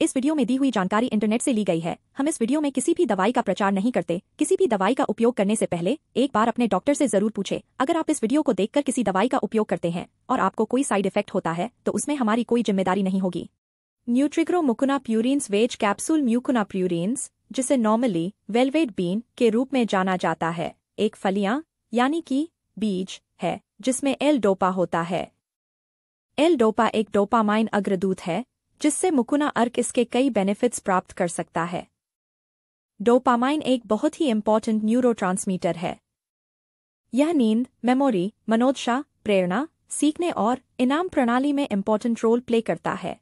इस वीडियो में दी हुई जानकारी इंटरनेट से ली गई है हम इस वीडियो में किसी भी दवाई का प्रचार नहीं करते किसी भी दवाई का उपयोग करने से पहले एक बार अपने डॉक्टर से जरूर पूछे अगर आप इस वीडियो को देखकर किसी दवाई का उपयोग करते हैं और आपको कोई साइड इफेक्ट होता है तो उसमें हमारी कोई जिम्मेदारी नहीं होगी Nutrigrow mucuna pruriens veg capsule mucuna pruriens जिसे नॉर्मली वेलवेट बीन के रूप में जाना जाता है एक फलियां यानी कि बीज है जिसमें एल डोपा होता है एल डोपा एक डोपामाइन अग्रदूत है जिससे मुकुना अर्क इसके कई बेनिफिट्स प्राप्त कर सकता है डोपामाइन एक बहुत ही इम्पॉर्टेंट न्यूरोट्रांसमीटर है यह नींद मेमोरी मनोदशा प्रेरणा सीखने और इनाम प्रणाली में इम्पॉर्टेंट रोल प्ले करता है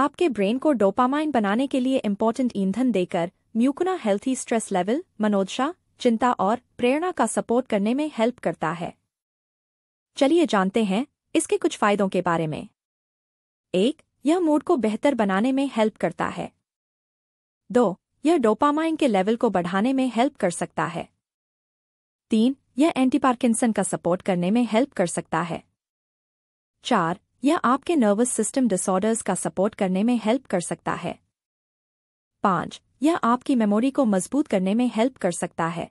आपके ब्रेन को डोपामाइन बनाने के लिए इम्पॉर्टेंट ईंधन देकर म्यूकुना हेल्थी स्ट्रेस लेवल मनोदशा चिंता और प्रेरणा का सपोर्ट करने में हेल्प करता है चलिए जानते हैं इसके कुछ फायदों के बारे में एक यह मूड को बेहतर बनाने में हेल्प करता है दो यह डोपामाइन के लेवल को बढ़ाने में हेल्प कर सकता है तीन यह एंटीपार्किंसन का सपोर्ट करने में हेल्प कर सकता है चार यह आपके नर्वस सिस्टम डिसऑर्डर्स का सपोर्ट करने में हेल्प कर सकता है पांच यह आपकी मेमोरी को मजबूत करने में हेल्प कर सकता है